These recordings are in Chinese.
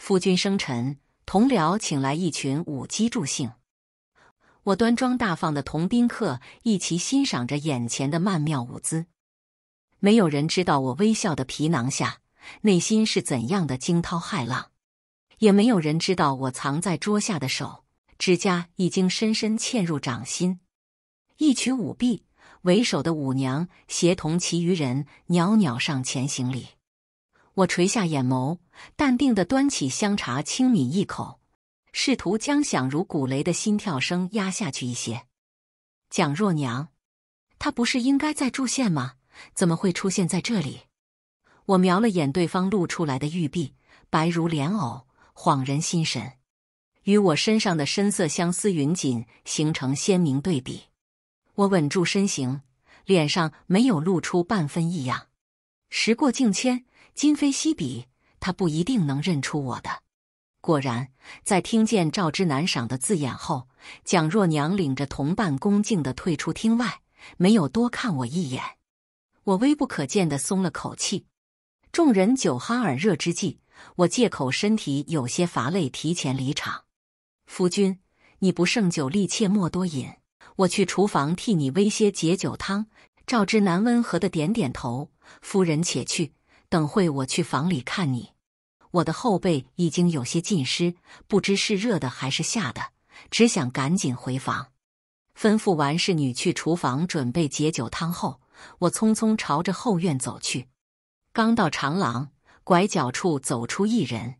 夫君生辰，同僚请来一群舞姬助兴。我端庄大方的同宾客一起欣赏着眼前的曼妙舞姿，没有人知道我微笑的皮囊下内心是怎样的惊涛骇浪，也没有人知道我藏在桌下的手指甲已经深深嵌入掌心。一曲舞毕，为首的舞娘协同其余人袅袅上前行礼。我垂下眼眸，淡定地端起香茶，轻抿一口，试图将响如鼓雷的心跳声压下去一些。蒋若娘，她不是应该在铸县吗？怎么会出现在这里？我瞄了眼对方露出来的玉臂，白如莲藕，恍然心神，与我身上的深色相思云锦形成鲜明对比。我稳住身形，脸上没有露出半分异样。时过境迁。今非昔比，他不一定能认出我的。果然，在听见赵之南赏的字眼后，蒋若娘领着同伴恭敬地退出厅外，没有多看我一眼。我微不可见地松了口气。众人酒酣耳热之际，我借口身体有些乏累，提前离场。夫君，你不胜酒力，切莫多饮。我去厨房替你煨些解酒汤。赵之南温和的点点头：“夫人，且去。”等会我去房里看你，我的后背已经有些浸湿，不知是热的还是吓的，只想赶紧回房。吩咐完侍女去厨房准备解酒汤后，我匆匆朝着后院走去。刚到长廊拐角处，走出一人，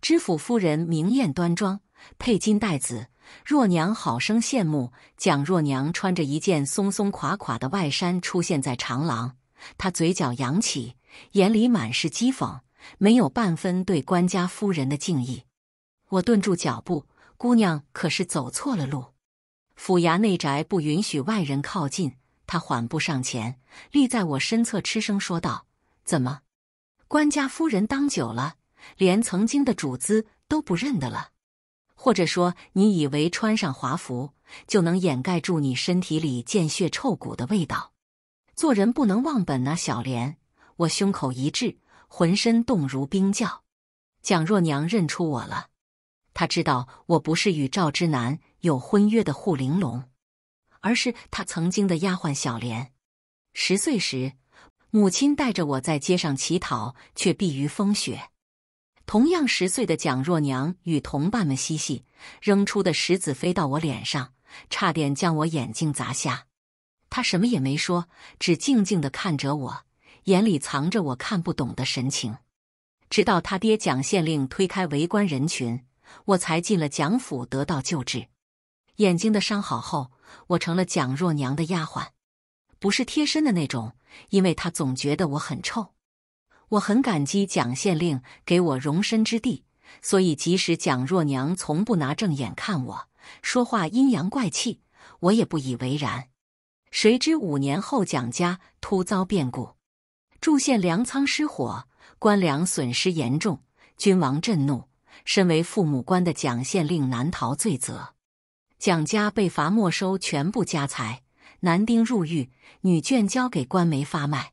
知府夫人明艳端庄，佩金带子。若娘好生羡慕。蒋若娘穿着一件松松垮垮的外衫出现在长廊，她嘴角扬起。眼里满是讥讽，没有半分对官家夫人的敬意。我顿住脚步，姑娘可是走错了路。府衙内宅不允许外人靠近。她缓步上前，立在我身侧，嗤声说道：“怎么，官家夫人当久了，连曾经的主子都不认得了？或者说，你以为穿上华服就能掩盖住你身体里见血臭骨的味道？做人不能忘本呐，小莲。”我胸口一滞，浑身冻如冰窖。蒋若娘认出我了，她知道我不是与赵之南有婚约的护玲珑，而是她曾经的丫鬟小莲。十岁时，母亲带着我在街上乞讨，却避于风雪。同样十岁的蒋若娘与同伴们嬉戏，扔出的石子飞到我脸上，差点将我眼睛砸瞎。他什么也没说，只静静的看着我。眼里藏着我看不懂的神情，直到他爹蒋县令推开围观人群，我才进了蒋府得到救治。眼睛的伤好后，我成了蒋若娘的丫鬟，不是贴身的那种，因为他总觉得我很臭。我很感激蒋县令给我容身之地，所以即使蒋若娘从不拿正眼看我，说话阴阳怪气，我也不以为然。谁知五年后，蒋家突遭变故。住县粮仓失火，官粮损失严重，君王震怒。身为父母官的蒋县令难逃罪责，蒋家被罚没收全部家财，男丁入狱，女眷交给官媒发卖。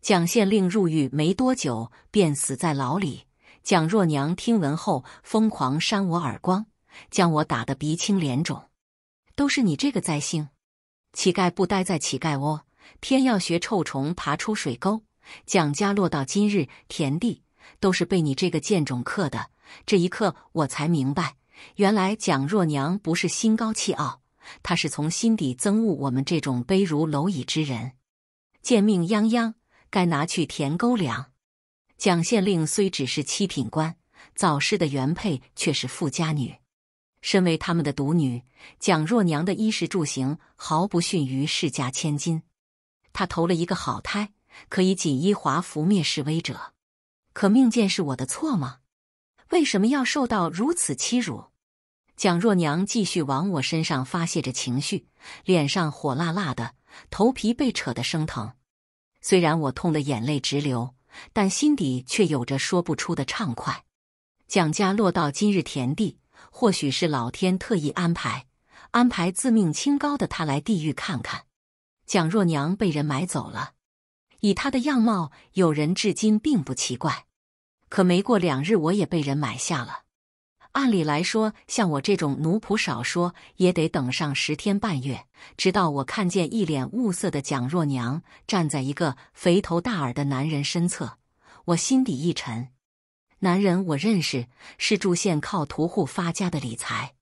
蒋县令入狱没多久便死在牢里。蒋若娘听闻后疯狂扇我耳光，将我打得鼻青脸肿，都是你这个灾星！乞丐不待在乞丐窝，偏要学臭虫爬出水沟。蒋家落到今日田地，都是被你这个贱种克的。这一刻，我才明白，原来蒋若娘不是心高气傲，她是从心底憎恶我们这种卑如蝼蚁之人。贱命泱泱，该拿去填沟梁。蒋县令虽只是七品官，早逝的原配却是富家女，身为他们的独女，蒋若娘的衣食住行毫不逊于世家千金。她投了一个好胎。可以锦衣华服灭示威者，可命贱是我的错吗？为什么要受到如此欺辱？蒋若娘继续往我身上发泄着情绪，脸上火辣辣的，头皮被扯得生疼。虽然我痛得眼泪直流，但心底却有着说不出的畅快。蒋家落到今日田地，或许是老天特意安排，安排自命清高的他来地狱看看。蒋若娘被人买走了。以他的样貌，有人至今并不奇怪。可没过两日，我也被人买下了。按理来说，像我这种奴仆，少说也得等上十天半月。直到我看见一脸雾色的蒋若娘站在一个肥头大耳的男人身侧，我心底一沉。男人我认识，是住县靠屠户发家的李财。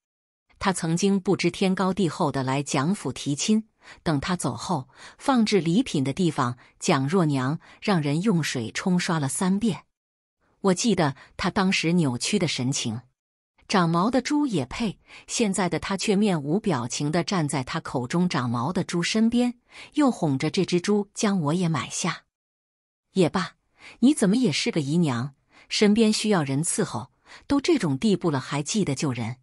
他曾经不知天高地厚的来蒋府提亲。等他走后，放置礼品的地方，蒋若娘让人用水冲刷了三遍。我记得他当时扭曲的神情，长毛的猪也配。现在的他却面无表情地站在他口中长毛的猪身边，又哄着这只猪将我也买下。也罢，你怎么也是个姨娘，身边需要人伺候，都这种地步了，还记得救人。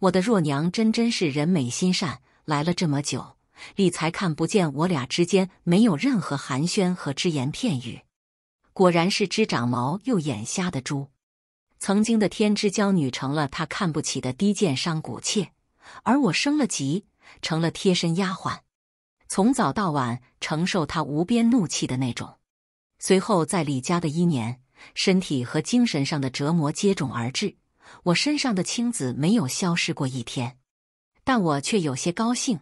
我的若娘真真是人美心善，来了这么久。李才看不见我俩之间没有任何寒暄和只言片语，果然是只长毛又眼瞎的猪。曾经的天之娇女成了他看不起的低贱商贾妾，而我升了级，成了贴身丫鬟，从早到晚承受他无边怒气的那种。随后在李家的一年，身体和精神上的折磨接踵而至，我身上的青紫没有消失过一天，但我却有些高兴。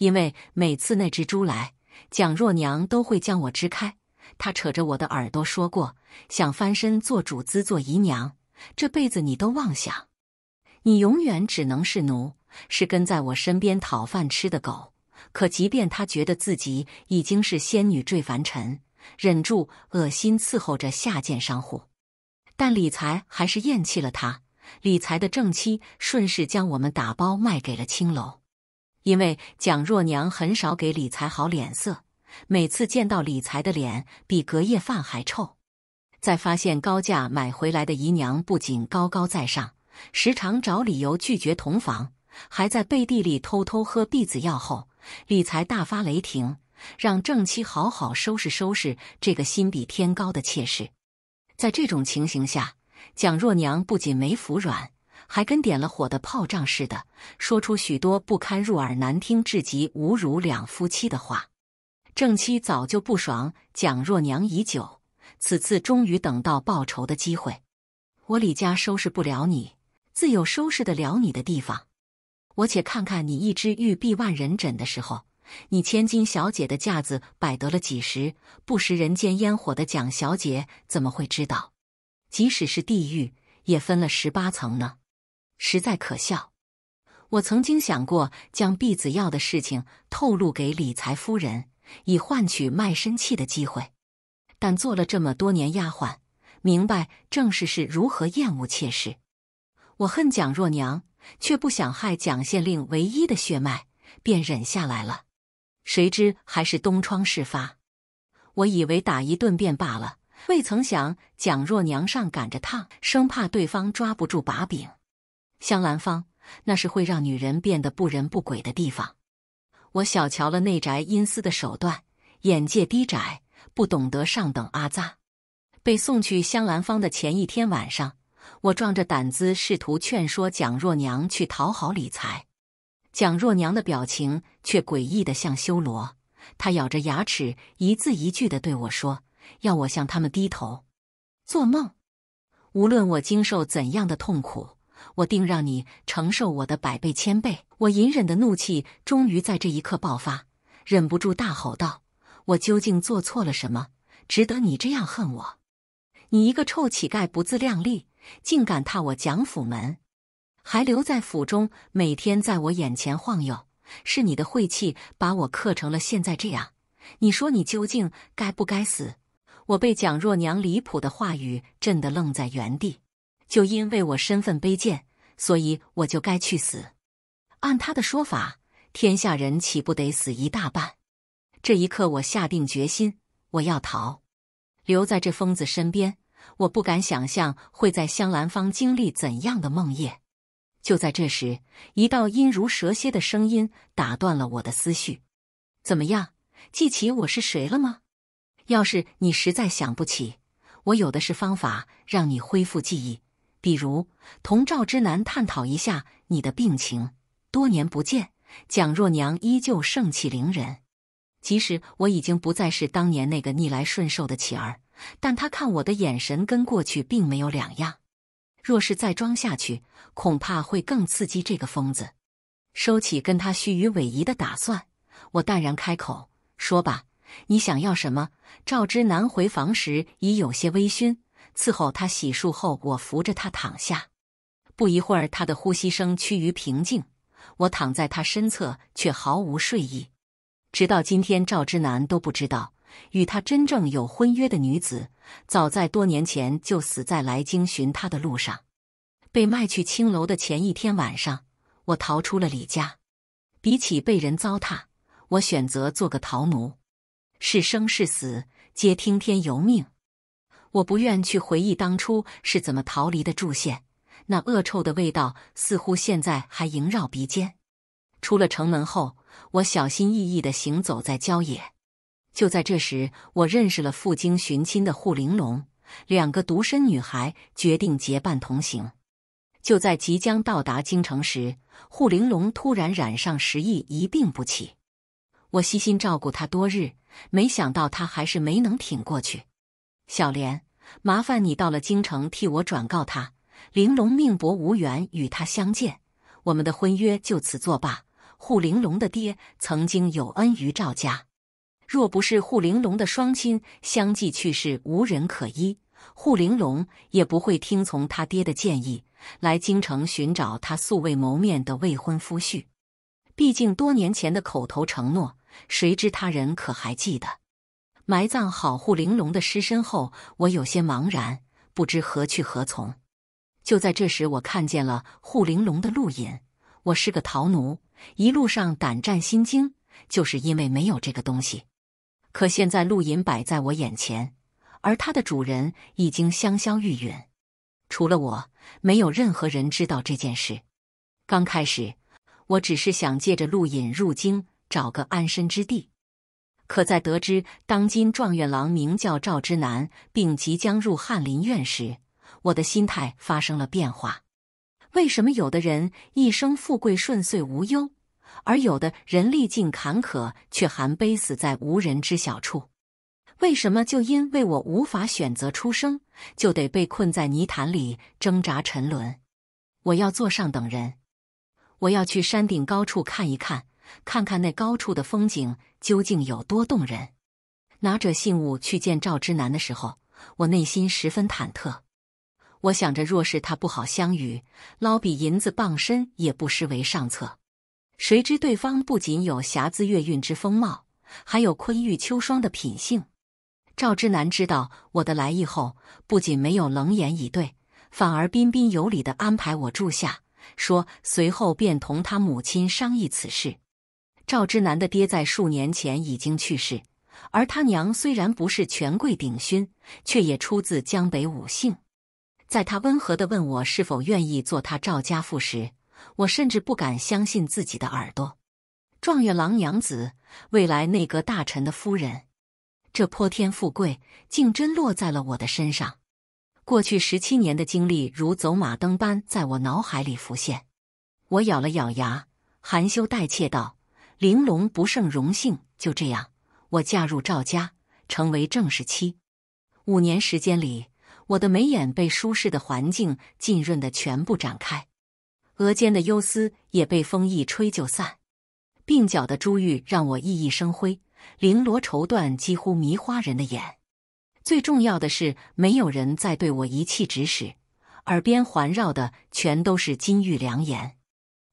因为每次那只猪来，蒋若娘都会将我支开。她扯着我的耳朵说过：“想翻身做主子、做姨娘，这辈子你都妄想，你永远只能是奴，是跟在我身边讨饭吃的狗。”可即便她觉得自己已经是仙女坠凡尘，忍住恶心伺候着下贱商户，但李财还是厌弃了她。李财的正妻顺势将我们打包卖给了青楼。因为蒋若娘很少给李才好脸色，每次见到李才的脸比隔夜饭还臭。在发现高价买回来的姨娘不仅高高在上，时常找理由拒绝同房，还在背地里偷偷喝避子药后，李才大发雷霆，让正妻好好收拾收拾这个心比天高的妾室。在这种情形下，蒋若娘不仅没服软。还跟点了火的炮仗似的，说出许多不堪入耳、难听至极、侮辱两夫妻的话。正妻早就不爽蒋若娘已久，此次终于等到报仇的机会。我李家收拾不了你，自有收拾得了你的地方。我且看看你一只玉臂万人枕的时候，你千金小姐的架子摆得了几时？不食人间烟火的蒋小姐怎么会知道？即使是地狱，也分了十八层呢。实在可笑！我曾经想过将避子药的事情透露给李才夫人，以换取卖身契的机会。但做了这么多年丫鬟，明白正氏是如何厌恶妾室。我恨蒋若娘，却不想害蒋县令唯一的血脉，便忍下来了。谁知还是东窗事发。我以为打一顿便罢了，未曾想蒋若娘上赶着烫，生怕对方抓不住把柄。香兰坊，那是会让女人变得不人不鬼的地方。我小瞧了内宅阴司的手段，眼界低窄，不懂得上等阿扎。被送去香兰坊的前一天晚上，我壮着胆子试图劝说蒋若娘去讨好李财，蒋若娘的表情却诡异的像修罗。她咬着牙齿，一字一句的对我说：“要我向他们低头，做梦！无论我经受怎样的痛苦。”我定让你承受我的百倍千倍！我隐忍的怒气终于在这一刻爆发，忍不住大吼道：“我究竟做错了什么，值得你这样恨我？你一个臭乞丐，不自量力，竟敢踏我蒋府门，还留在府中，每天在我眼前晃悠，是你的晦气把我克成了现在这样！你说你究竟该不该死？”我被蒋若娘离谱的话语震得愣在原地。就因为我身份卑贱，所以我就该去死。按他的说法，天下人岂不得死一大半？这一刻，我下定决心，我要逃。留在这疯子身边，我不敢想象会在香兰坊经历怎样的梦魇。就在这时，一道阴如蛇蝎的声音打断了我的思绪：“怎么样，记起我是谁了吗？要是你实在想不起，我有的是方法让你恢复记忆。”比如，同赵之南探讨一下你的病情。多年不见，蒋若娘依旧盛气凌人。即使我已经不再是当年那个逆来顺受的乞儿，但她看我的眼神跟过去并没有两样。若是再装下去，恐怕会更刺激这个疯子。收起跟他虚与委蛇的打算，我淡然开口说吧：“你想要什么？”赵之南回房时已有些微醺。伺候他洗漱后，我扶着他躺下。不一会儿，他的呼吸声趋于平静。我躺在他身侧，却毫无睡意。直到今天，赵之南都不知道，与他真正有婚约的女子，早在多年前就死在来京寻他的路上。被卖去青楼的前一天晚上，我逃出了李家。比起被人糟蹋，我选择做个逃奴，是生是死，皆听天由命。我不愿去回忆当初是怎么逃离的住县，那恶臭的味道似乎现在还萦绕鼻尖。出了城门后，我小心翼翼地行走在郊野。就在这时，我认识了赴京寻亲的扈玲珑，两个独身女孩决定结伴同行。就在即将到达京城时，扈玲珑突然染上食疫，一病不起。我悉心照顾她多日，没想到她还是没能挺过去。小莲，麻烦你到了京城，替我转告他：玲珑命薄，无缘与他相见，我们的婚约就此作罢。护玲珑的爹曾经有恩于赵家，若不是护玲珑的双亲相继去世，无人可依，护玲珑也不会听从他爹的建议来京城寻找他素未谋面的未婚夫婿。毕竟多年前的口头承诺，谁知他人可还记得？埋葬好护玲珑的尸身后，我有些茫然，不知何去何从。就在这时，我看见了护玲珑的路引。我是个逃奴，一路上胆战心惊，就是因为没有这个东西。可现在，路引摆在我眼前，而它的主人已经香消玉殒。除了我，没有任何人知道这件事。刚开始，我只是想借着路引入京，找个安身之地。可在得知当今状元郎名叫赵之南，并即将入翰林院时，我的心态发生了变化。为什么有的人一生富贵顺遂无忧，而有的人历尽坎坷却含悲死在无人知晓处？为什么就因为我无法选择出生，就得被困在泥潭里挣扎沉沦？我要做上等人，我要去山顶高处看一看。看看那高处的风景究竟有多动人。拿着信物去见赵之南的时候，我内心十分忐忑。我想着，若是他不好相与，捞笔银子傍身也不失为上策。谁知对方不仅有霞姿月韵之风貌，还有昆玉秋霜的品性。赵之南知道我的来意后，不仅没有冷眼以对，反而彬彬有礼地安排我住下，说随后便同他母亲商议此事。赵之南的爹在数年前已经去世，而他娘虽然不是权贵鼎勋，却也出自江北五姓。在他温和地问我是否愿意做他赵家父时，我甚至不敢相信自己的耳朵——状元郎娘子，未来内阁大臣的夫人，这泼天富贵竟真落在了我的身上。过去十七年的经历如走马灯般在我脑海里浮现，我咬了咬牙，含羞带怯道。玲珑不胜荣幸，就这样，我嫁入赵家，成为正室妻。五年时间里，我的眉眼被舒适的环境浸润的全部展开，额间的忧思也被风一吹就散，鬓角的珠玉让我熠熠生辉，绫罗绸缎几乎迷花人的眼。最重要的是，没有人再对我一气指使，耳边环绕的全都是金玉良言，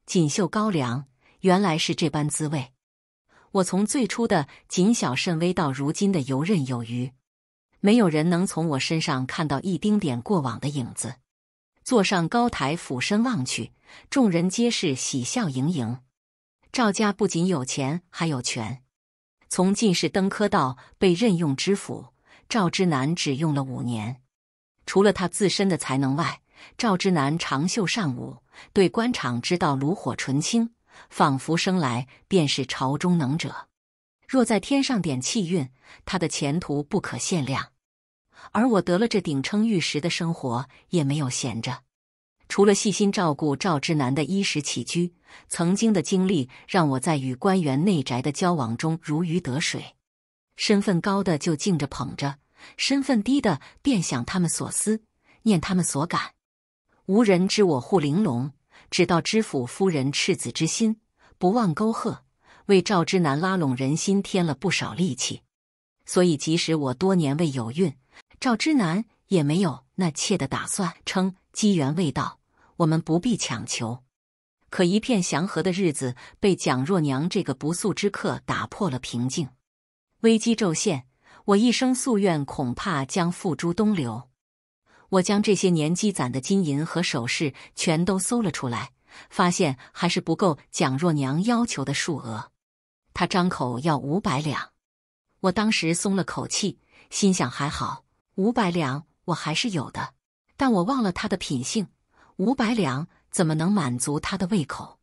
锦绣高粱。原来是这般滋味。我从最初的谨小慎微到如今的游刃有余，没有人能从我身上看到一丁点过往的影子。坐上高台，俯身望去，众人皆是喜笑盈盈。赵家不仅有钱，还有权。从进士登科到被任用知府，赵之南只用了五年。除了他自身的才能外，赵之南长袖善舞，对官场之道炉火纯青。仿佛生来便是朝中能者，若在天上点气运，他的前途不可限量。而我得了这顶称玉石的生活，也没有闲着。除了细心照顾赵之南的衣食起居，曾经的经历让我在与官员内宅的交往中如鱼得水。身份高的就敬着捧着，身份低的便想他们所思，念他们所感。无人知我护玲珑。只道知府夫人赤子之心，不忘沟壑，为赵之南拉拢人心添了不少力气。所以，即使我多年未有孕，赵之南也没有那妾的打算，称机缘未到，我们不必强求。可一片祥和的日子被蒋若娘这个不速之客打破了平静，危机骤现，我一生夙愿恐怕将付诸东流。我将这些年积攒的金银和首饰全都搜了出来，发现还是不够蒋若娘要求的数额。她张口要五百两，我当时松了口气，心想还好五百两我还是有的。但我忘了她的品性，五百两怎么能满足她的胃口？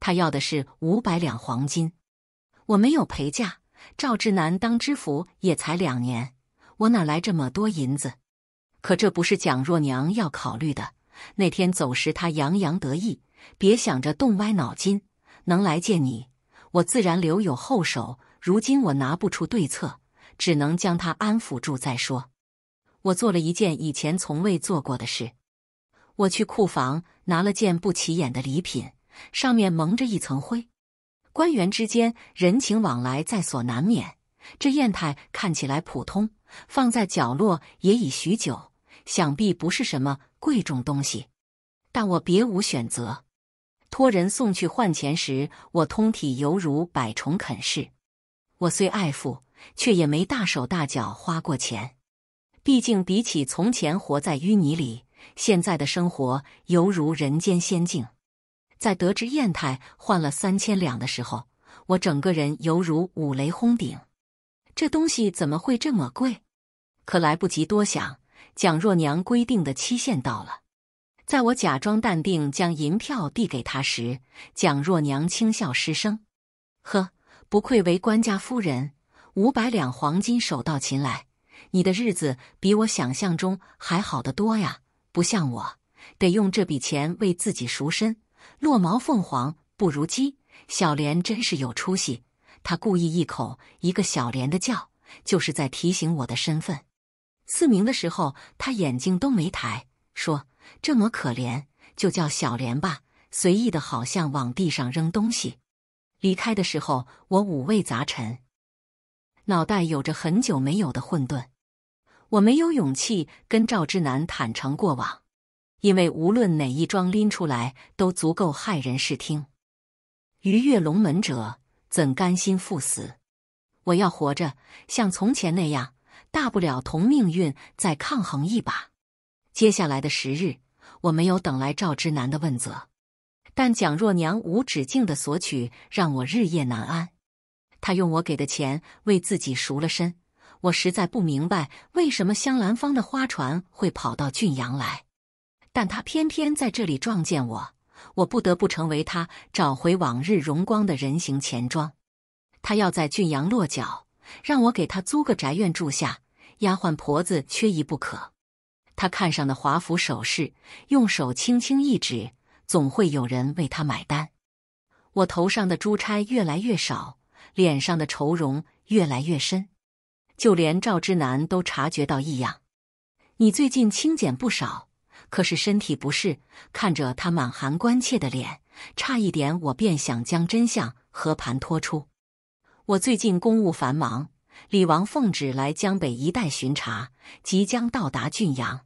她要的是五百两黄金，我没有陪嫁。赵志南当知府也才两年，我哪来这么多银子？可这不是蒋若娘要考虑的。那天走时，她洋洋得意，别想着动歪脑筋。能来见你，我自然留有后手。如今我拿不出对策，只能将他安抚住再说。我做了一件以前从未做过的事，我去库房拿了件不起眼的礼品，上面蒙着一层灰。官员之间人情往来在所难免，这砚台看起来普通，放在角落也已许久。想必不是什么贵重东西，但我别无选择，托人送去换钱时，我通体犹如百虫啃噬。我虽爱富，却也没大手大脚花过钱，毕竟比起从前活在淤泥里，现在的生活犹如人间仙境。在得知砚台换了三千两的时候，我整个人犹如五雷轰顶。这东西怎么会这么贵？可来不及多想。蒋若娘规定的期限到了，在我假装淡定将银票递给她时，蒋若娘轻笑失声：“呵，不愧为官家夫人，五百两黄金手到擒来。你的日子比我想象中还好得多呀，不像我得用这笔钱为自己赎身。落毛凤凰不如鸡，小莲真是有出息。她故意一口一个小莲的叫，就是在提醒我的身份。”赐名的时候，他眼睛都没抬，说：“这么可怜，就叫小莲吧。”随意的，好像往地上扔东西。离开的时候，我五味杂陈，脑袋有着很久没有的混沌。我没有勇气跟赵之南坦诚过往，因为无论哪一桩拎出来，都足够骇人视听。鱼跃龙门者，怎甘心赴死？我要活着，像从前那样。大不了同命运再抗衡一把。接下来的十日，我没有等来赵之南的问责，但蒋若娘无止境的索取让我日夜难安。她用我给的钱为自己赎了身，我实在不明白为什么香兰芳的花船会跑到郡阳来，但她偏偏在这里撞见我，我不得不成为她找回往日荣光的人形钱庄。他要在郡阳落脚，让我给他租个宅院住下。丫鬟婆子缺一不可，他看上的华服首饰，用手轻轻一指，总会有人为他买单。我头上的珠钗越来越少，脸上的愁容越来越深，就连赵之南都察觉到异样。你最近清减不少，可是身体不适。看着他满含关切的脸，差一点我便想将真相和盘托出。我最近公务繁忙。李王奉旨来江北一带巡查，即将到达郡阳。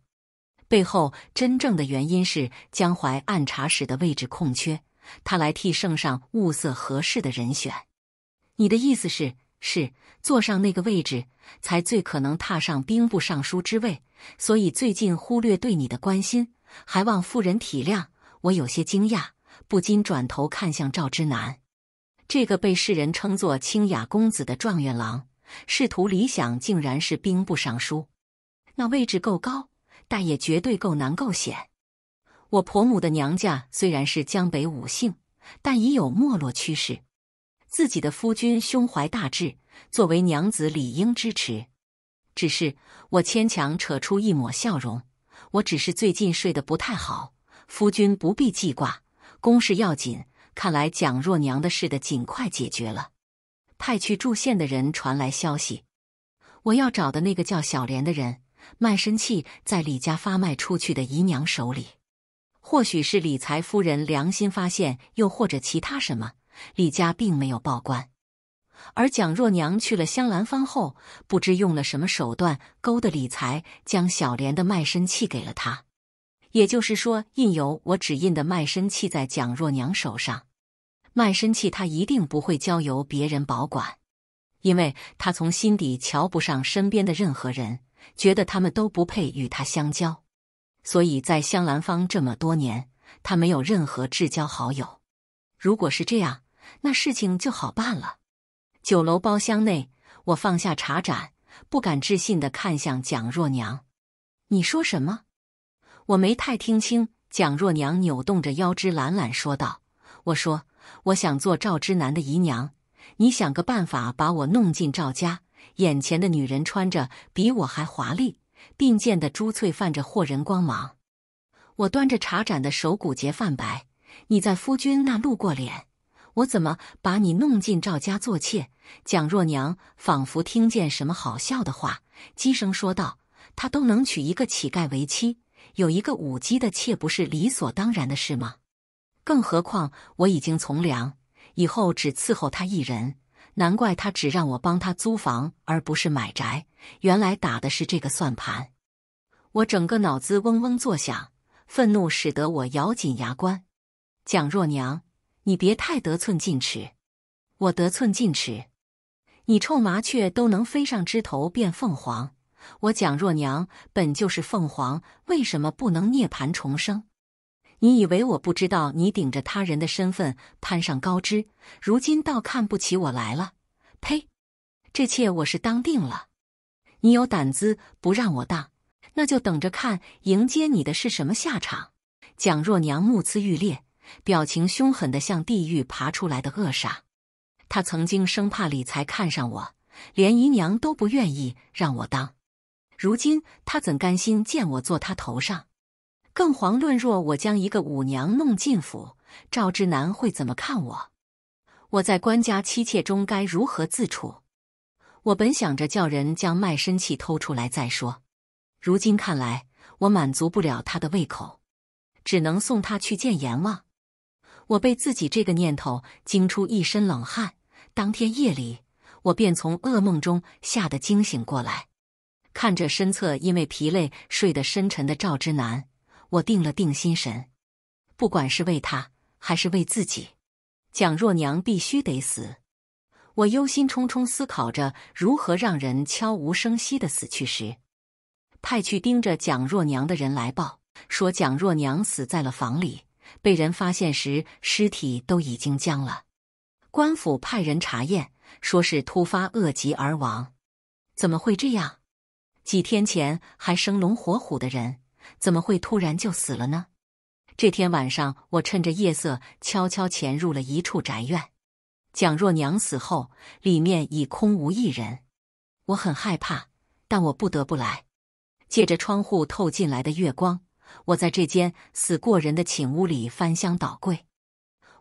背后真正的原因是江淮按察使的位置空缺，他来替圣上物色合适的人选。你的意思是，是坐上那个位置，才最可能踏上兵部尚书之位。所以最近忽略对你的关心，还望夫人体谅。我有些惊讶，不禁转头看向赵之南，这个被世人称作清雅公子的状元郎。仕途理想竟然是兵部尚书，那位置够高，但也绝对够难够险。我婆母的娘家虽然是江北五姓，但已有没落趋势。自己的夫君胸怀大志，作为娘子理应支持。只是我牵强扯出一抹笑容，我只是最近睡得不太好，夫君不必记挂。公事要紧，看来蒋若娘的事得尽快解决了。派去助县的人传来消息，我要找的那个叫小莲的人，卖身契在李家发卖出去的姨娘手里。或许是李财夫人良心发现，又或者其他什么，李家并没有报官。而蒋若娘去了香兰坊后，不知用了什么手段，勾搭李财将小莲的卖身契给了他。也就是说，印有我指印的卖身契在蒋若娘手上。卖身契，他一定不会交由别人保管，因为他从心底瞧不上身边的任何人，觉得他们都不配与他相交。所以在香兰坊这么多年，他没有任何至交好友。如果是这样，那事情就好办了。酒楼包厢内，我放下茶盏，不敢置信的看向蒋若娘：“你说什么？我没太听清。”蒋若娘扭动着腰肢，懒懒说道：“我说。”我想做赵之南的姨娘，你想个办法把我弄进赵家。眼前的女人穿着比我还华丽，并见的珠翠泛着惑人光芒。我端着茶盏的手骨节泛白。你在夫君那露过脸，我怎么把你弄进赵家做妾？蒋若娘仿佛听见什么好笑的话，低声说道：“他都能娶一个乞丐为妻，有一个舞姬的妾不是理所当然的事吗？”更何况我已经从良，以后只伺候他一人。难怪他只让我帮他租房，而不是买宅。原来打的是这个算盘。我整个脑子嗡嗡作响，愤怒使得我咬紧牙关。蒋若娘，你别太得寸进尺！我得寸进尺？你臭麻雀都能飞上枝头变凤凰，我蒋若娘本就是凤凰，为什么不能涅槃重生？你以为我不知道你顶着他人的身份攀上高枝，如今倒看不起我来了？呸！这妾我是当定了。你有胆子不让我当，那就等着看迎接你的是什么下场！蒋若娘目眦欲裂，表情凶狠的像地狱爬出来的恶煞。他曾经生怕李才看上我，连姨娘都不愿意让我当，如今他怎甘心见我坐他头上？更遑论，若我将一个舞娘弄进府，赵之南会怎么看我？我在官家妻妾中该如何自处？我本想着叫人将卖身契偷出来再说，如今看来，我满足不了他的胃口，只能送他去见阎王。我被自己这个念头惊出一身冷汗。当天夜里，我便从噩梦中吓得惊醒过来，看着身侧因为疲累睡得深沉的赵之南。我定了定心神，不管是为他还是为自己，蒋若娘必须得死。我忧心忡忡思考着如何让人悄无声息的死去时，派去盯着蒋若娘的人来报说，蒋若娘死在了房里，被人发现时尸体都已经僵了。官府派人查验，说是突发恶疾而亡。怎么会这样？几天前还生龙活虎的人。怎么会突然就死了呢？这天晚上，我趁着夜色悄悄潜入了一处宅院。蒋若娘死后，里面已空无一人，我很害怕，但我不得不来。借着窗户透进来的月光，我在这间死过人的寝屋里翻箱倒柜。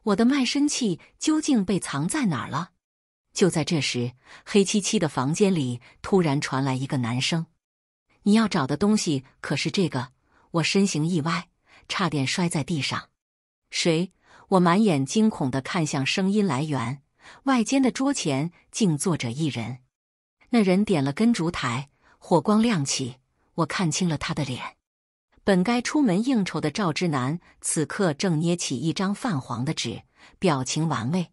我的卖身契究竟被藏在哪了？就在这时，黑漆漆的房间里突然传来一个男声：“你要找的东西可是这个？”我身形一歪，差点摔在地上。谁？我满眼惊恐地看向声音来源，外间的桌前竟坐着一人。那人点了根烛台，火光亮起，我看清了他的脸。本该出门应酬的赵之南，此刻正捏起一张泛黄的纸，表情玩味。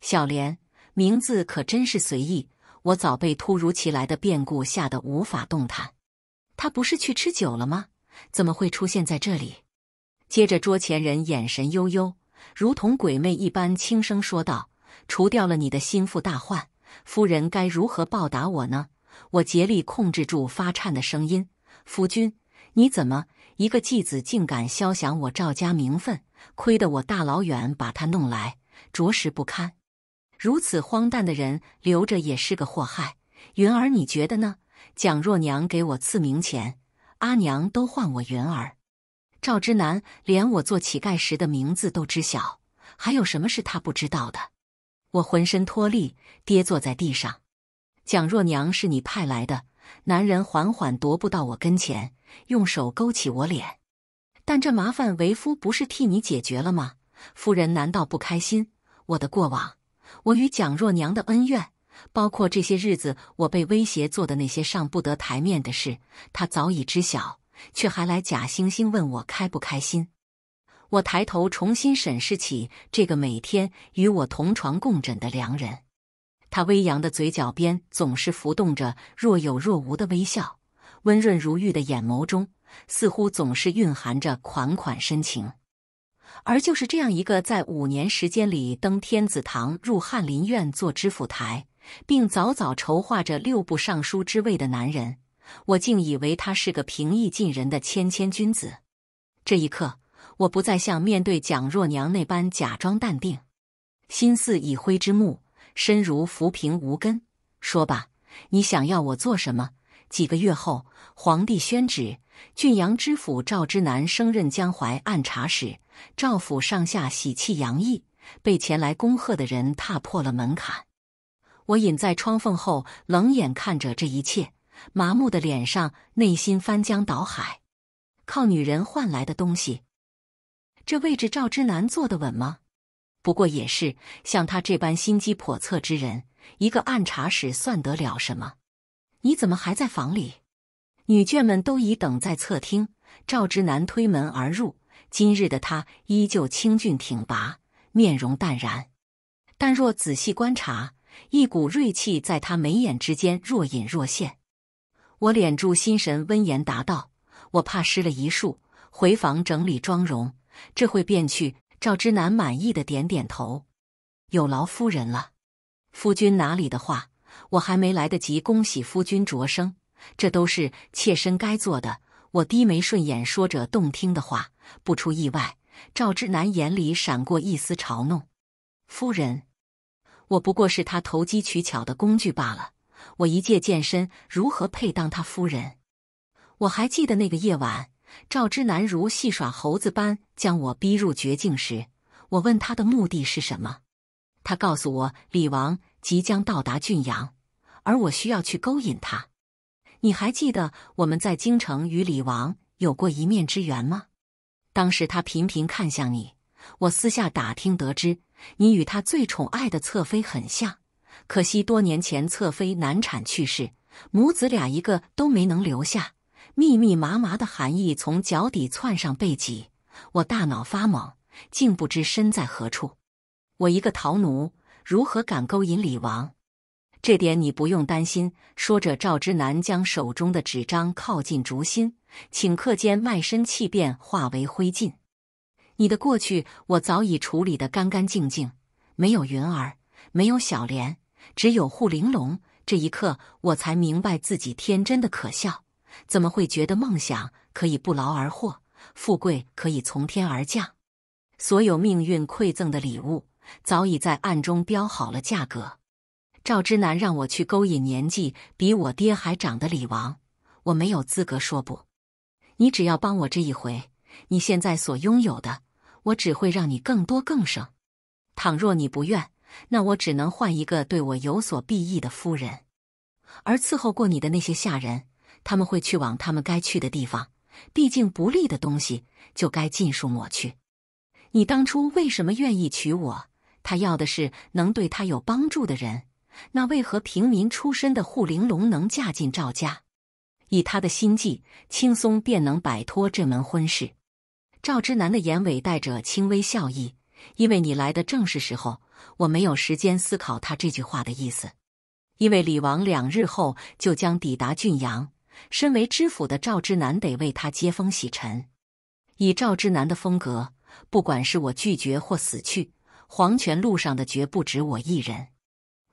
小莲名字可真是随意。我早被突如其来的变故吓得无法动弹。他不是去吃酒了吗？怎么会出现在这里？接着，桌前人眼神幽幽，如同鬼魅一般，轻声说道：“除掉了你的心腹大患，夫人该如何报答我呢？”我竭力控制住发颤的声音：“夫君，你怎么一个继子竟敢消想我赵家名分？亏得我大老远把他弄来，着实不堪。如此荒诞的人留着也是个祸害。云儿，你觉得呢？”蒋若娘给我赐名前。阿娘都唤我云儿，赵之南连我做乞丐时的名字都知晓，还有什么是他不知道的？我浑身脱力，跌坐在地上。蒋若娘是你派来的男人，缓缓踱步到我跟前，用手勾起我脸。但这麻烦，为夫不是替你解决了吗？夫人难道不开心？我的过往，我与蒋若娘的恩怨。包括这些日子，我被威胁做的那些上不得台面的事，他早已知晓，却还来假惺惺问我开不开心。我抬头重新审视起这个每天与我同床共枕的良人，他微扬的嘴角边总是浮动着若有若无的微笑，温润如玉的眼眸中似乎总是蕴含着款款深情。而就是这样一个在五年时间里登天子堂、入翰林院、做知府台。并早早筹划着六部尚书之位的男人，我竟以为他是个平易近人的谦谦君子。这一刻，我不再像面对蒋若娘那般假装淡定，心似已灰之木，身如浮萍无根。说吧，你想要我做什么？几个月后，皇帝宣旨，郡阳知府赵之南升任江淮按察使，赵府上下喜气洋溢，被前来恭贺的人踏破了门槛。我隐在窗缝后，冷眼看着这一切，麻木的脸上，内心翻江倒海。靠女人换来的东西，这位置赵之南坐得稳吗？不过也是，像他这般心机叵测之人，一个暗查使算得了什么？你怎么还在房里？女眷们都已等在侧厅。赵之南推门而入，今日的他依旧清俊挺拔，面容淡然，但若仔细观察。一股锐气在他眉眼之间若隐若现，我敛住心神，温言答道：“我怕失了仪束，回房整理妆容，这会便去。”赵之南满意的点点头：“有劳夫人了，夫君哪里的话？我还没来得及恭喜夫君着生，这都是妾身该做的。”我低眉顺眼，说着动听的话。不出意外，赵之南眼里闪过一丝嘲弄：“夫人。”我不过是他投机取巧的工具罢了。我一介剑身，如何配当他夫人？我还记得那个夜晚，赵之南如戏耍猴子般将我逼入绝境时，我问他的目的是什么？他告诉我，李王即将到达郡阳，而我需要去勾引他。你还记得我们在京城与李王有过一面之缘吗？当时他频频看向你。我私下打听得知。你与他最宠爱的侧妃很像，可惜多年前侧妃难产去世，母子俩一个都没能留下。密密麻麻的寒意从脚底窜上背脊，我大脑发懵，竟不知身在何处。我一个陶奴，如何敢勾引李王？这点你不用担心。说着，赵之南将手中的纸张靠近竹心，顷刻间，卖身契便化为灰烬。你的过去，我早已处理的干干净净，没有云儿，没有小莲，只有护玲珑。这一刻，我才明白自己天真的可笑，怎么会觉得梦想可以不劳而获，富贵可以从天而降？所有命运馈赠的礼物，早已在暗中标好了价格。赵之南让我去勾引年纪比我爹还长的李王，我没有资格说不。你只要帮我这一回。你现在所拥有的，我只会让你更多更省。倘若你不愿，那我只能换一个对我有所裨益的夫人。而伺候过你的那些下人，他们会去往他们该去的地方。毕竟不利的东西，就该尽数抹去。你当初为什么愿意娶我？他要的是能对他有帮助的人。那为何平民出身的护玲珑能嫁进赵家？以他的心计，轻松便能摆脱这门婚事。赵之南的眼尾带着轻微笑意，因为你来的正是时候，我没有时间思考他这句话的意思。因为李王两日后就将抵达郡阳，身为知府的赵之南得为他接风洗尘。以赵之南的风格，不管是我拒绝或死去，黄泉路上的绝不止我一人。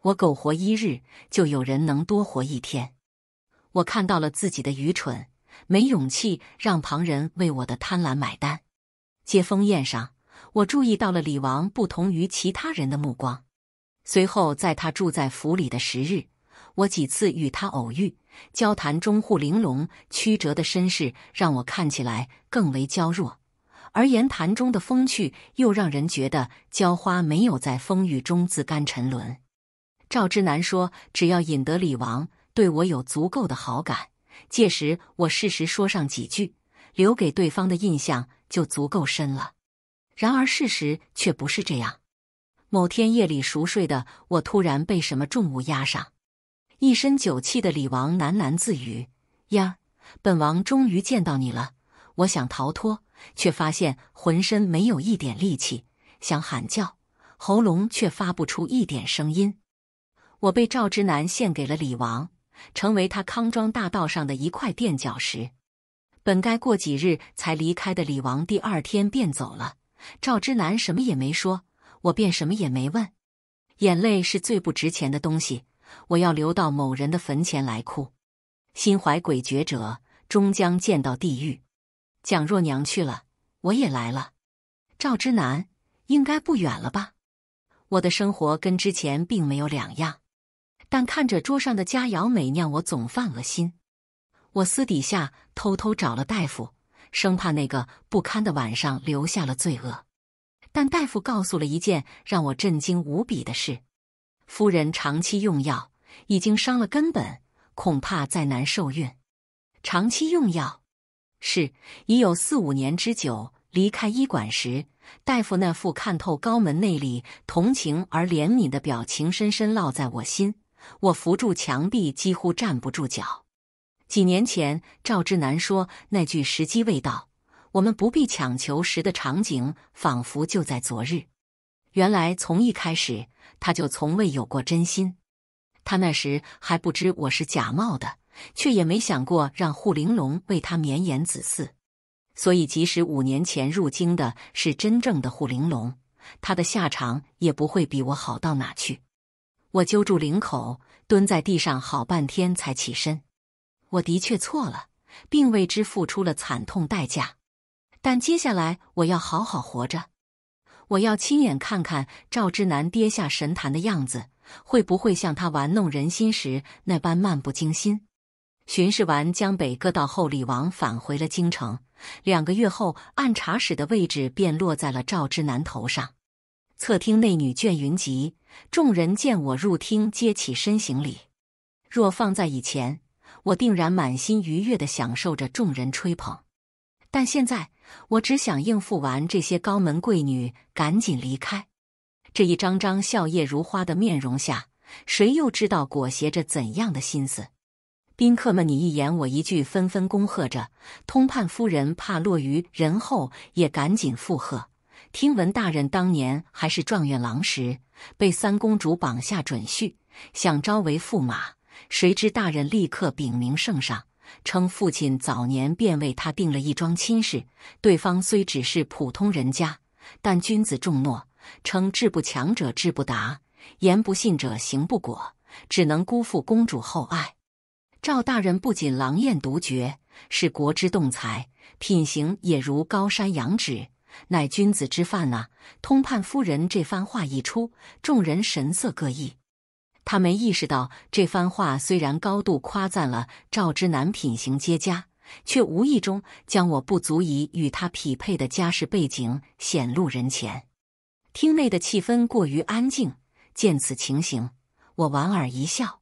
我苟活一日，就有人能多活一天。我看到了自己的愚蠢。没勇气让旁人为我的贪婪买单。接风宴上，我注意到了李王不同于其他人的目光。随后，在他住在府里的时日，我几次与他偶遇，交谈中，护玲珑曲折的身世让我看起来更为娇弱，而言谈中的风趣又让人觉得娇花没有在风雨中自甘沉沦。赵之南说：“只要引得李王对我有足够的好感。”届时我适时说上几句，留给对方的印象就足够深了。然而事实却不是这样。某天夜里熟睡的我，突然被什么重物压上。一身酒气的李王喃喃自语：“呀，本王终于见到你了。我想逃脱，却发现浑身没有一点力气，想喊叫，喉咙却发不出一点声音。我被赵之南献给了李王。”成为他康庄大道上的一块垫脚石。本该过几日才离开的李王，第二天便走了。赵之南什么也没说，我便什么也没问。眼泪是最不值钱的东西，我要流到某人的坟前来哭。心怀诡谲者，终将见到地狱。蒋若娘去了，我也来了。赵之南应该不远了吧？我的生活跟之前并没有两样。但看着桌上的佳肴美酿，我总犯恶心。我私底下偷偷找了大夫，生怕那个不堪的晚上留下了罪恶。但大夫告诉了一件让我震惊无比的事：夫人长期用药，已经伤了根本，恐怕再难受孕。长期用药，是已有四五年之久。离开医馆时，大夫那副看透高门内里、同情而怜悯的表情，深深烙在我心。我扶住墙壁，几乎站不住脚。几年前，赵之南说那句“时机未到，我们不必强求时”的场景，仿佛就在昨日。原来，从一开始他就从未有过真心。他那时还不知我是假冒的，却也没想过让护玲珑为他绵延子嗣。所以，即使五年前入京的是真正的护玲珑，他的下场也不会比我好到哪去。我揪住领口，蹲在地上好半天才起身。我的确错了，并为之付出了惨痛代价。但接下来我要好好活着，我要亲眼看看赵之南跌下神坛的样子，会不会像他玩弄人心时那般漫不经心。巡视完江北各道后，李王返回了京城。两个月后，按察使的位置便落在了赵之南头上。侧听内女眷云集，众人见我入厅，皆起身行礼。若放在以前，我定然满心愉悦地享受着众人吹捧。但现在，我只想应付完这些高门贵女，赶紧离开。这一张张笑靥如花的面容下，谁又知道裹挟着怎样的心思？宾客们你一言我一句，纷纷恭贺着通判夫人，怕落于人后，也赶紧附和。听闻大人当年还是状元郎时，被三公主绑下准婿，想招为驸马。谁知大人立刻禀明圣上，称父亲早年便为他定了一桩亲事。对方虽只是普通人家，但君子重诺，称志不强者志不达，言不信者行不果，只能辜负公主厚爱。赵大人不仅狼艳独绝，是国之栋才，品行也如高山仰止。乃君子之范啊！通判夫人这番话一出，众人神色各异。他没意识到，这番话虽然高度夸赞了赵之南品行皆佳，却无意中将我不足以与他匹配的家世背景显露人前。厅内的气氛过于安静，见此情形，我莞尔一笑：“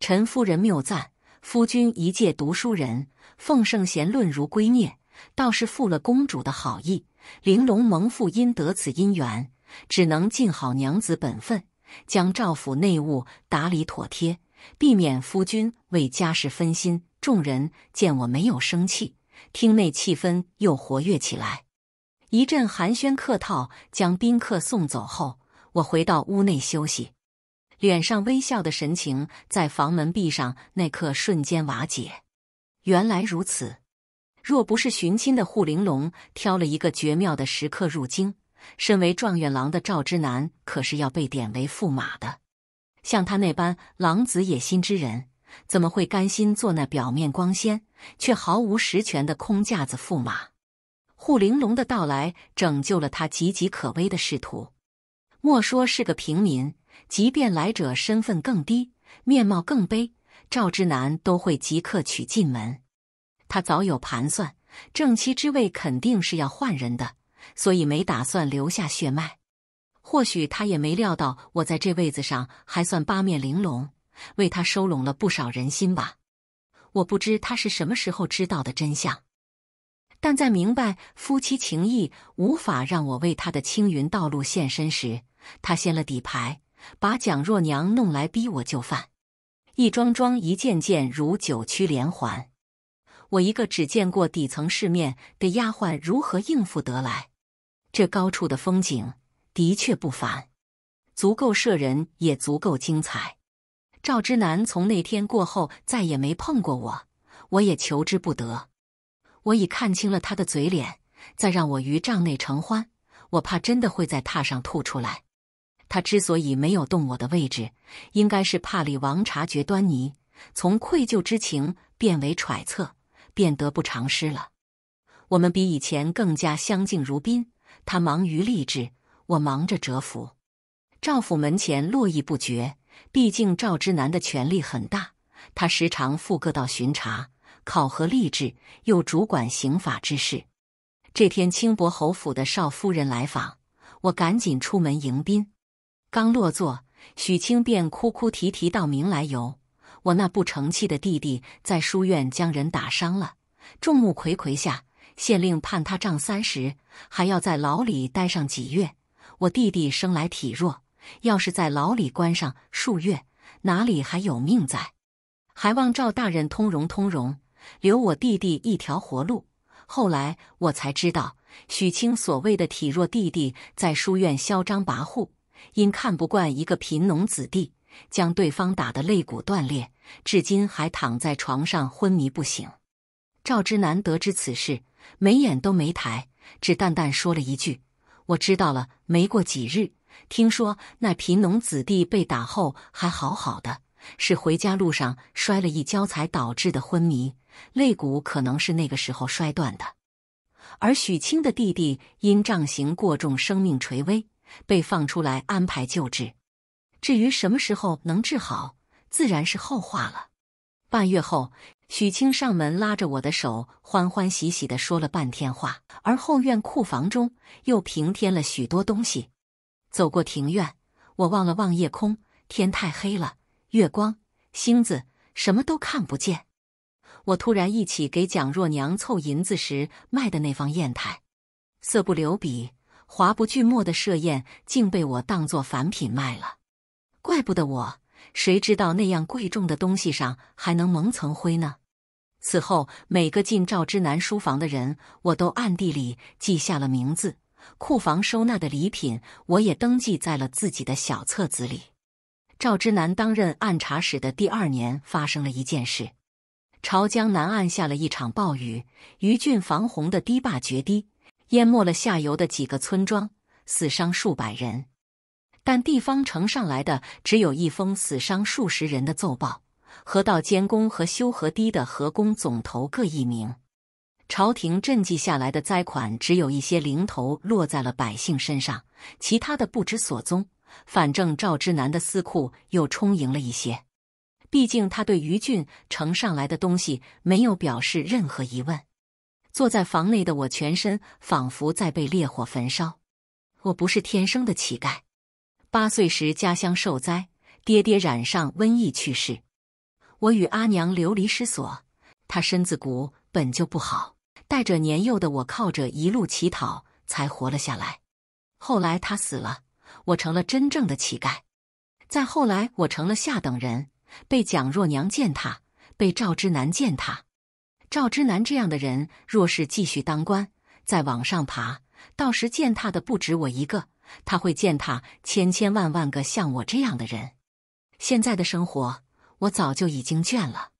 陈夫人谬赞，夫君一介读书人，奉圣贤论如归臬，倒是负了公主的好意。”玲珑蒙父因得此姻缘，只能尽好娘子本分，将赵府内务打理妥帖，避免夫君为家事分心。众人见我没有生气，厅内气氛又活跃起来。一阵寒暄客套，将宾客送走后，我回到屋内休息，脸上微笑的神情在房门闭上那刻瞬间瓦解。原来如此。若不是寻亲的护玲珑挑了一个绝妙的时刻入京，身为状元郎的赵之南可是要被贬为驸马的。像他那般狼子野心之人，怎么会甘心做那表面光鲜却毫无实权的空架子驸马？护玲珑的到来拯救了他岌岌可危的仕途。莫说是个平民，即便来者身份更低、面貌更卑，赵之南都会即刻娶进门。他早有盘算，正妻之位肯定是要换人的，所以没打算留下血脉。或许他也没料到我在这位子上还算八面玲珑，为他收拢了不少人心吧。我不知他是什么时候知道的真相，但在明白夫妻情谊无法让我为他的青云道路献身时，他掀了底牌，把蒋若娘弄来逼我就范。一桩桩，一件件，如九曲连环。我一个只见过底层世面的丫鬟，如何应付得来？这高处的风景的确不凡，足够摄人，也足够精彩。赵之南从那天过后再也没碰过我，我也求之不得。我已看清了他的嘴脸，再让我于帐内承欢，我怕真的会在榻上吐出来。他之所以没有动我的位置，应该是怕李王察觉端倪，从愧疚之情变为揣测。便得不偿失了。我们比以前更加相敬如宾。他忙于吏治，我忙着折服。赵府门前络绎不绝，毕竟赵之南的权力很大。他时常赴各道巡查、考核吏治，又主管刑法之事。这天，清博侯府的少夫人来访，我赶紧出门迎宾。刚落座，许清便哭哭啼啼道明来由。我那不成器的弟弟在书院将人打伤了，众目睽睽下，县令判他杖三十，还要在牢里待上几月。我弟弟生来体弱，要是在牢里关上数月，哪里还有命在？还望赵大人通融通融，留我弟弟一条活路。后来我才知道，许清所谓的体弱弟弟在书院嚣张跋扈，因看不惯一个贫农子弟，将对方打得肋骨断裂。至今还躺在床上昏迷不醒。赵之南得知此事，眉眼都没抬，只淡淡说了一句：“我知道了。”没过几日，听说那贫农子弟被打后还好好的，是回家路上摔了一跤才导致的昏迷，肋骨可能是那个时候摔断的。而许清的弟弟因杖刑过重，生命垂危，被放出来安排救治。至于什么时候能治好？自然是后话了。半月后，许清上门拉着我的手，欢欢喜喜的说了半天话。而后院库房中又平添了许多东西。走过庭院，我望了望夜空，天太黑了，月光、星子什么都看不见。我突然忆起给蒋若娘凑银子时卖的那方砚台，色不留笔，华不聚墨的设砚，竟被我当做凡品卖了。怪不得我。谁知道那样贵重的东西上还能蒙层灰呢？此后，每个进赵之南书房的人，我都暗地里记下了名字；库房收纳的礼品，我也登记在了自己的小册子里。赵之南担任按察使的第二年，发生了一件事：朝江南岸下了一场暴雨，余郡防洪的堤坝决堤，淹没了下游的几个村庄，死伤数百人。但地方呈上来的只有一封死伤数十人的奏报，河道监工和修河堤的河工总头各一名，朝廷赈济下来的灾款只有一些零头落在了百姓身上，其他的不知所踪。反正赵之南的私库又充盈了一些，毕竟他对于俊呈上来的东西没有表示任何疑问。坐在房内的我，全身仿佛在被烈火焚烧。我不是天生的乞丐。八岁时，家乡受灾，爹爹染上瘟疫去世，我与阿娘流离失所。他身子骨本就不好，带着年幼的我，靠着一路乞讨才活了下来。后来他死了，我成了真正的乞丐。再后来，我成了下等人，被蒋若娘践踏，被赵之南践踏。赵之南这样的人，若是继续当官，再往上爬，到时践踏的不止我一个。他会践踏千千万万个像我这样的人。现在的生活，我早就已经倦了。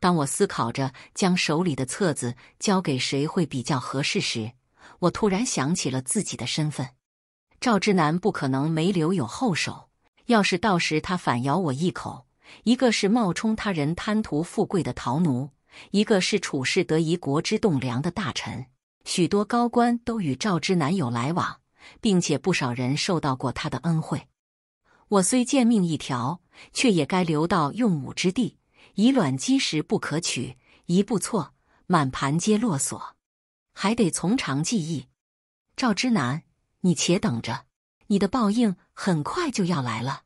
当我思考着将手里的册子交给谁会比较合适时，我突然想起了自己的身份。赵之南不可能没留有后手。要是到时他反咬我一口，一个是冒充他人贪图富贵的逃奴，一个是处事得宜国之栋梁的大臣。许多高官都与赵之南有来往。并且不少人受到过他的恩惠。我虽贱命一条，却也该留到用武之地。以卵击石不可取，一步错，满盘皆落索。还得从长计议。赵之南，你且等着，你的报应很快就要来了。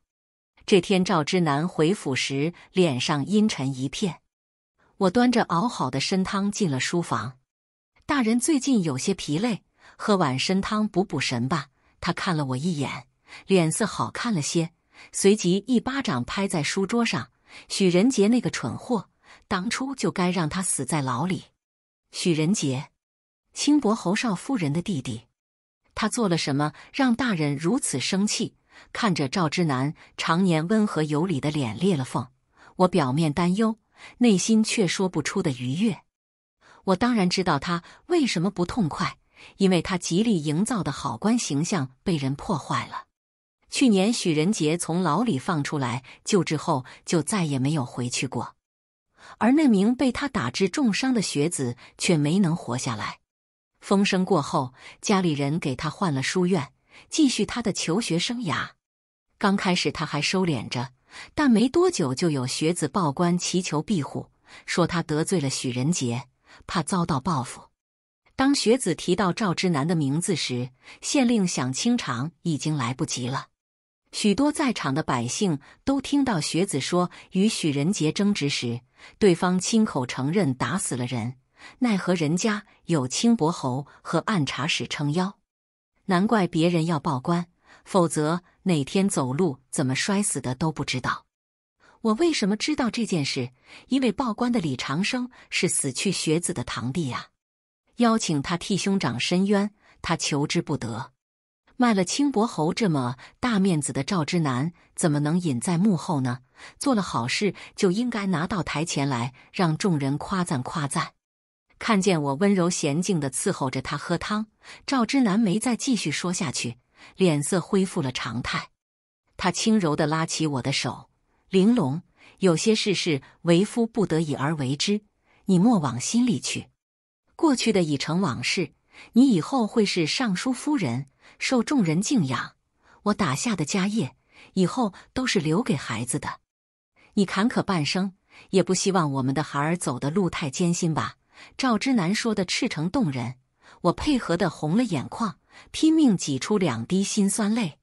这天，赵之南回府时，脸上阴沉一片。我端着熬好的参汤进了书房。大人最近有些疲累。喝碗参汤补补神吧。他看了我一眼，脸色好看了些，随即一巴掌拍在书桌上。许仁杰那个蠢货，当初就该让他死在牢里。许仁杰，清薄侯少夫人的弟弟，他做了什么让大人如此生气？看着赵之南常年温和有礼的脸裂了缝，我表面担忧，内心却说不出的愉悦。我当然知道他为什么不痛快。因为他极力营造的好官形象被人破坏了。去年许仁杰从牢里放出来救治后，就再也没有回去过。而那名被他打致重伤的学子却没能活下来。风声过后，家里人给他换了书院，继续他的求学生涯。刚开始他还收敛着，但没多久就有学子报官祈求庇护，说他得罪了许仁杰，怕遭到报复。当学子提到赵之南的名字时，县令想清场已经来不及了。许多在场的百姓都听到学子说与许仁杰争执时，对方亲口承认打死了人。奈何人家有清伯侯和暗察使撑腰，难怪别人要报官。否则哪天走路怎么摔死的都不知道。我为什么知道这件事？因为报官的李长生是死去学子的堂弟呀。邀请他替兄长申冤，他求之不得。卖了清博侯这么大面子的赵之南，怎么能隐在幕后呢？做了好事就应该拿到台前来，让众人夸赞夸赞。看见我温柔娴静的伺候着他喝汤，赵之南没再继续说下去，脸色恢复了常态。他轻柔的拉起我的手，玲珑，有些事是为夫不得已而为之，你莫往心里去。过去的已成往事，你以后会是尚书夫人，受众人敬仰。我打下的家业，以后都是留给孩子的。你坎坷半生，也不希望我们的孩儿走的路太艰辛吧？赵之南说的赤诚动人，我配合的红了眼眶，拼命挤出两滴辛酸泪。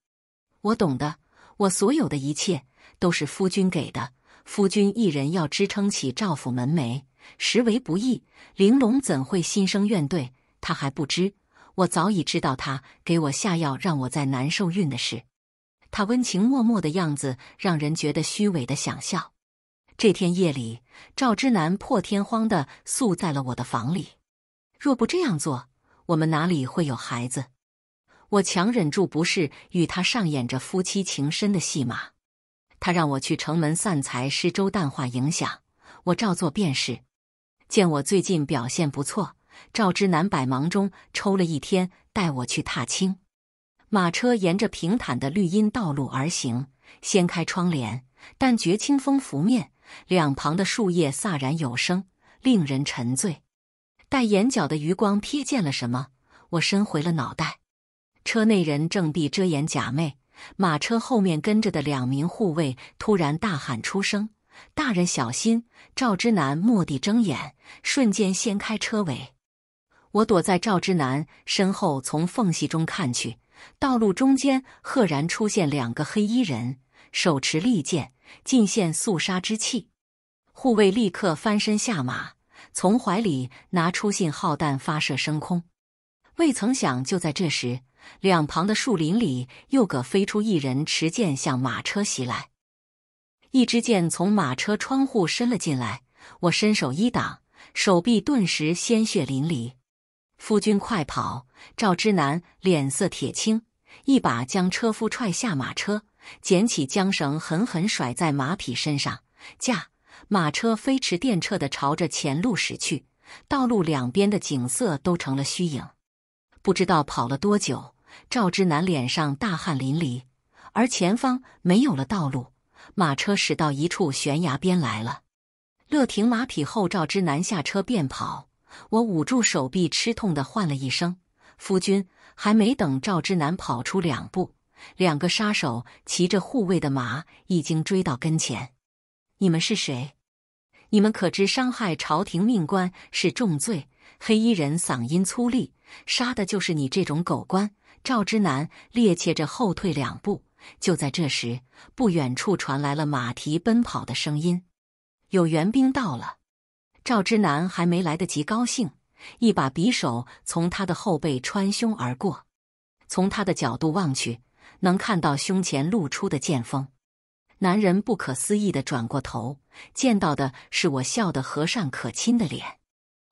我懂的，我所有的一切都是夫君给的，夫君一人要支撑起赵府门楣。实为不易，玲珑怎会心生怨怼？他还不知，我早已知道他给我下药，让我在难受孕的事。他温情脉脉的样子，让人觉得虚伪的想笑。这天夜里，赵之南破天荒的宿在了我的房里。若不这样做，我们哪里会有孩子？我强忍住不适，与他上演着夫妻情深的戏码。他让我去城门散财施粥，淡化影响，我照做便是。见我最近表现不错，赵之南百忙中抽了一天带我去踏青。马车沿着平坦的绿荫道路而行，掀开窗帘，但觉清风拂面，两旁的树叶飒然有声，令人沉醉。待眼角的余光瞥见了什么，我伸回了脑袋。车内人正地遮掩假寐，马车后面跟着的两名护卫突然大喊出声。大人小心！赵之南蓦地睁眼，瞬间掀开车尾。我躲在赵之南身后，从缝隙中看去，道路中间赫然出现两个黑衣人，手持利剑，尽显肃杀之气。护卫立刻翻身下马，从怀里拿出信号弹，发射升空。未曾想，就在这时，两旁的树林里又各飞出一人，持剑向马车袭来。一支箭从马车窗户伸了进来，我伸手一挡，手臂顿时鲜血淋漓。夫君快跑！赵之南脸色铁青，一把将车夫踹下马车，捡起缰绳狠狠甩在马匹身上，驾！马车飞驰电掣的朝着前路驶去。道路两边的景色都成了虚影。不知道跑了多久，赵之南脸上大汗淋漓，而前方没有了道路。马车驶到一处悬崖边来了，勒停马匹后，赵之南下车便跑。我捂住手臂，吃痛的唤了一声：“夫君！”还没等赵之南跑出两步，两个杀手骑着护卫的马已经追到跟前。“你们是谁？你们可知伤害朝廷命官是重罪？”黑衣人嗓音粗厉，“杀的就是你这种狗官！”赵之南趔趄着后退两步。就在这时，不远处传来了马蹄奔跑的声音，有援兵到了。赵之南还没来得及高兴，一把匕首从他的后背穿胸而过，从他的角度望去，能看到胸前露出的剑锋。男人不可思议的转过头，见到的是我笑得和善可亲的脸。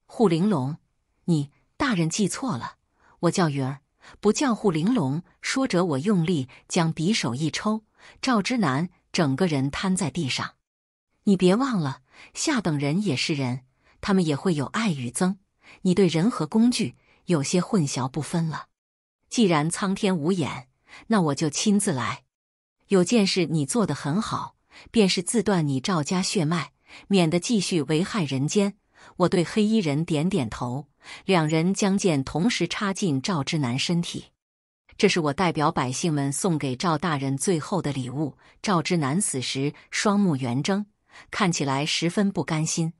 护玲珑，你大人记错了，我叫云儿。不叫护玲珑，说着，我用力将匕首一抽，赵之南整个人瘫在地上。你别忘了，下等人也是人，他们也会有爱与憎。你对人和工具有些混淆不分了。既然苍天无眼，那我就亲自来。有件事你做得很好，便是自断你赵家血脉，免得继续危害人间。我对黑衣人点点头。两人将剑同时插进赵之南身体。这是我代表百姓们送给赵大人最后的礼物。赵之南死时双目圆睁，看起来十分不甘心。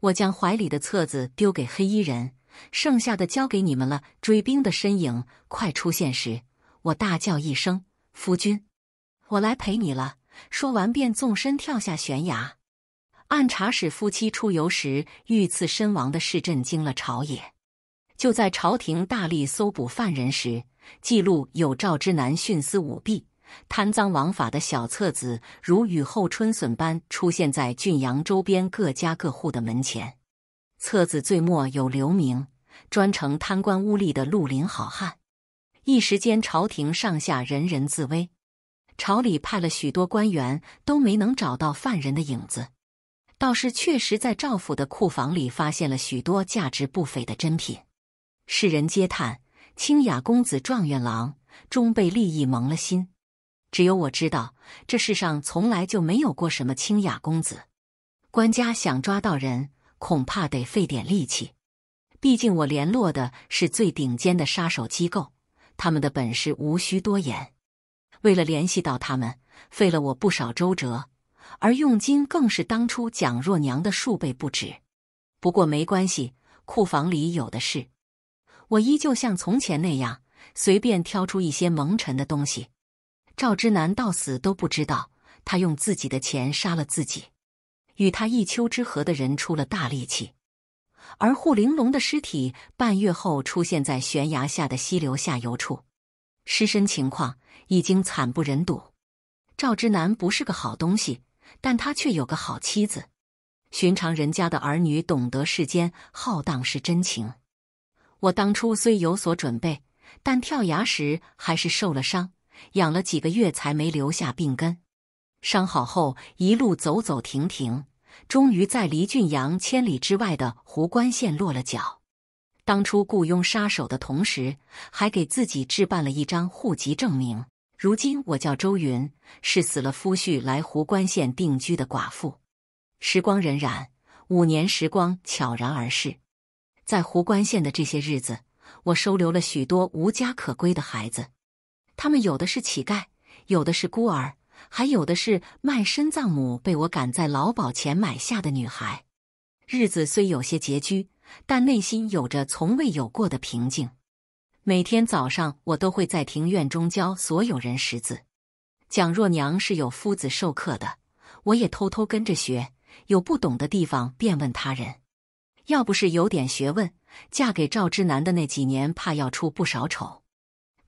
我将怀里的册子丢给黑衣人，剩下的交给你们了。追兵的身影快出现时，我大叫一声：“夫君，我来陪你了！”说完便纵身跳下悬崖。按察使夫妻出游时遇刺身亡的事震惊了朝野。就在朝廷大力搜捕犯人时，记录有赵之南徇私舞弊、贪赃枉法的小册子如雨后春笋般出现在郡阳周边各家各户的门前。册子最末有留名，专惩贪官污吏的绿林好汉。一时间，朝廷上下人人自危。朝里派了许多官员，都没能找到犯人的影子。倒是确实在赵府的库房里发现了许多价值不菲的珍品。世人皆叹清雅公子、状元郎终被利益蒙了心。只有我知道，这世上从来就没有过什么清雅公子。官家想抓到人，恐怕得费点力气。毕竟我联络的是最顶尖的杀手机构，他们的本事无需多言。为了联系到他们，费了我不少周折。而佣金更是当初蒋若娘的数倍不止，不过没关系，库房里有的是。我依旧像从前那样，随便挑出一些蒙尘的东西。赵之南到死都不知道，他用自己的钱杀了自己，与他一丘之貉的人出了大力气。而护玲珑的尸体，半月后出现在悬崖下的溪流下游处，尸身情况已经惨不忍睹。赵之南不是个好东西。但他却有个好妻子。寻常人家的儿女懂得世间浩荡是真情。我当初虽有所准备，但跳崖时还是受了伤，养了几个月才没留下病根。伤好后，一路走走停停，终于在离俊阳千里之外的湖关县落了脚。当初雇佣杀手的同时，还给自己置办了一张户籍证明。如今我叫周云，是死了夫婿来湖关县定居的寡妇。时光荏苒，五年时光悄然而逝。在湖关县的这些日子，我收留了许多无家可归的孩子，他们有的是乞丐，有的是孤儿，还有的是卖身葬母被我赶在劳保前买下的女孩。日子虽有些拮据，但内心有着从未有过的平静。每天早上，我都会在庭院中教所有人识字。蒋若娘是有夫子授课的，我也偷偷跟着学，有不懂的地方便问他人。要不是有点学问，嫁给赵之南的那几年，怕要出不少丑。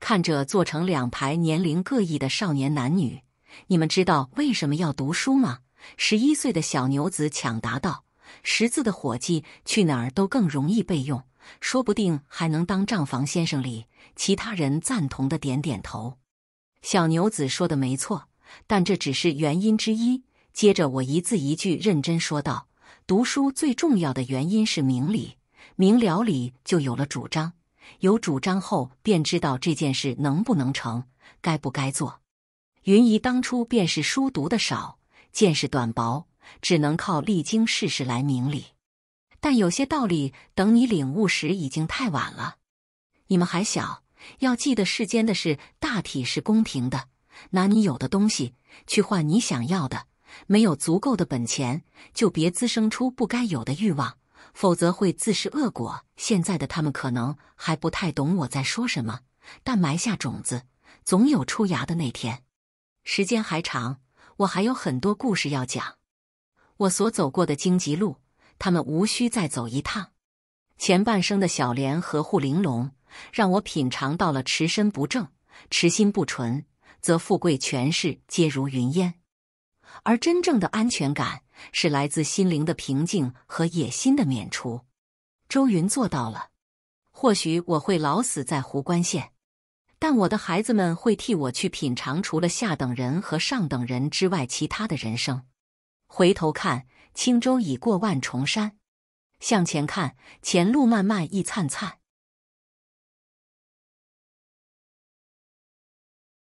看着坐成两排年龄各异的少年男女，你们知道为什么要读书吗？十一岁的小牛子抢答道：“识字的伙计去哪儿都更容易备用。”说不定还能当账房先生哩。其他人赞同的点点头。小牛子说的没错，但这只是原因之一。接着我一字一句认真说道：“读书最重要的原因是明理，明了理就有了主张，有主张后便知道这件事能不能成，该不该做。”云姨当初便是书读的少，见识短薄，只能靠历经世事来明理。但有些道理，等你领悟时已经太晚了。你们还小，要记得世间的事大体是公平的，拿你有的东西去换你想要的。没有足够的本钱，就别滋生出不该有的欲望，否则会自食恶果。现在的他们可能还不太懂我在说什么，但埋下种子，总有出芽的那天。时间还长，我还有很多故事要讲，我所走过的荆棘路。他们无需再走一趟。前半生的小莲和护玲珑，让我品尝到了持身不正、持心不纯，则富贵权势皆如云烟。而真正的安全感，是来自心灵的平静和野心的免除。周云做到了。或许我会老死在湖关县，但我的孩子们会替我去品尝除了下等人和上等人之外，其他的人生。回头看。轻舟已过万重山，向前看，前路漫漫亦灿灿。